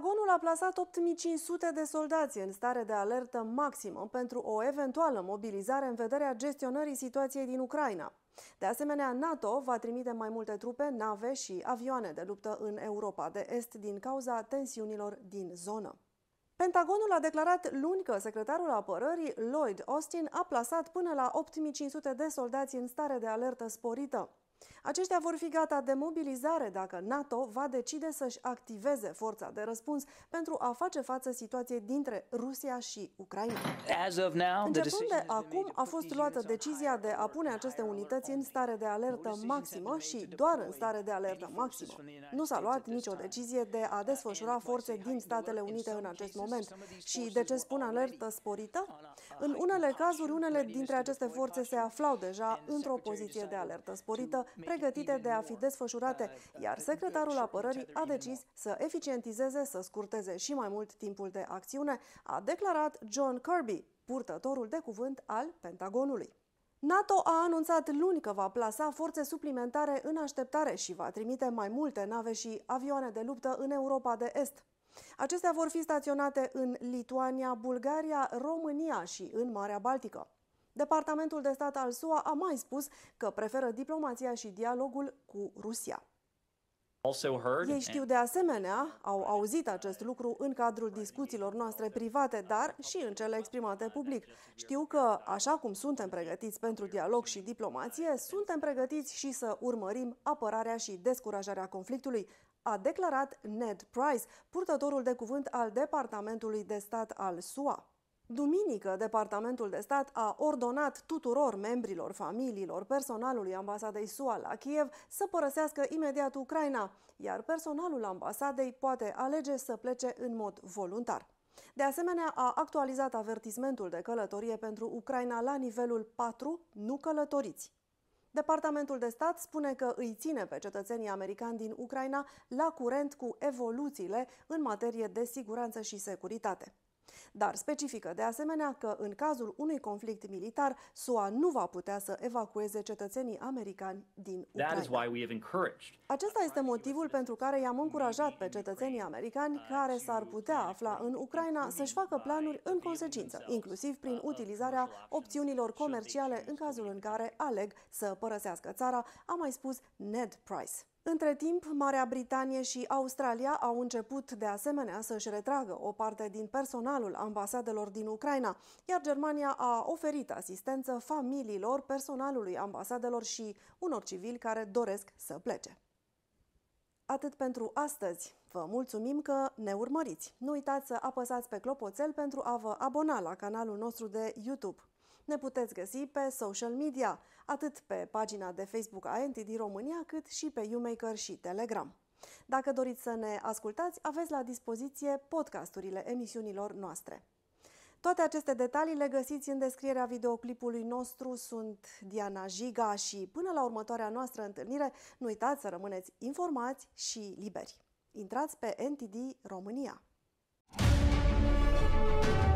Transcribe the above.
Pentagonul a plasat 8500 de soldați în stare de alertă maximă pentru o eventuală mobilizare în vederea gestionării situației din Ucraina. De asemenea, NATO va trimite mai multe trupe, nave și avioane de luptă în Europa de Est din cauza tensiunilor din zonă. Pentagonul a declarat luni că secretarul apărării Lloyd Austin a plasat până la 8500 de soldați în stare de alertă sporită. Aceștia vor fi gata de mobilizare dacă NATO va decide să-și activeze forța de răspuns pentru a face față situației dintre Rusia și Ucraina. Începând de acum, a fost luată decizia de a pune aceste unități în stare de alertă maximă și doar în stare de alertă maximă. Nu s-a luat nicio decizie de a desfășura forțe din Statele Unite în acest moment. Și de ce spun alertă sporită? În unele cazuri, unele dintre aceste forțe se aflau deja într-o poziție de alertă sporită, pregătite de a fi desfășurate, da, da, iar da. secretarul apărării a decis să eficientizeze, să scurteze și mai mult timpul de acțiune, a declarat John Kirby, purtătorul de cuvânt al Pentagonului. NATO a anunțat luni că va plasa forțe suplimentare în așteptare și va trimite mai multe nave și avioane de luptă în Europa de Est. Acestea vor fi staționate în Lituania, Bulgaria, România și în Marea Baltică. Departamentul de stat al SUA a mai spus că preferă diplomația și dialogul cu Rusia. Ei știu de asemenea, au auzit acest lucru în cadrul discuțiilor noastre private, dar și în cele exprimate public. Știu că, așa cum suntem pregătiți pentru dialog și diplomație, suntem pregătiți și să urmărim apărarea și descurajarea conflictului, a declarat Ned Price, purtătorul de cuvânt al Departamentului de Stat al SUA. Duminică, Departamentul de Stat a ordonat tuturor membrilor familiilor personalului ambasadei SUA la Kiev să părăsească imediat Ucraina, iar personalul ambasadei poate alege să plece în mod voluntar. De asemenea, a actualizat avertismentul de călătorie pentru Ucraina la nivelul 4, nu călătoriți. Departamentul de stat spune că îi ține pe cetățenii americani din Ucraina la curent cu evoluțiile în materie de siguranță și securitate. Dar specifică de asemenea că în cazul unui conflict militar, SUA nu va putea să evacueze cetățenii americani din Ucraina. Acesta este motivul pentru care i-am încurajat pe cetățenii americani care s-ar putea afla în Ucraina să-și facă planuri în consecință, inclusiv prin utilizarea opțiunilor comerciale în cazul în care aleg să părăsească țara, a mai spus Ned Price. Între timp, Marea Britanie și Australia au început de asemenea să-și retragă o parte din personalul ambasadelor din Ucraina, iar Germania a oferit asistență familiilor, personalului ambasadelor și unor civili care doresc să plece. Atât pentru astăzi. Vă mulțumim că ne urmăriți. Nu uitați să apăsați pe clopoțel pentru a vă abona la canalul nostru de YouTube. Ne puteți găsi pe social media, atât pe pagina de Facebook a NTD România, cât și pe YouMaker și Telegram. Dacă doriți să ne ascultați, aveți la dispoziție podcasturile emisiunilor noastre. Toate aceste detalii le găsiți în descrierea videoclipului nostru. Sunt Diana Jiga și până la următoarea noastră întâlnire, nu uitați să rămâneți informați și liberi. Intrați pe NTD România! Thank you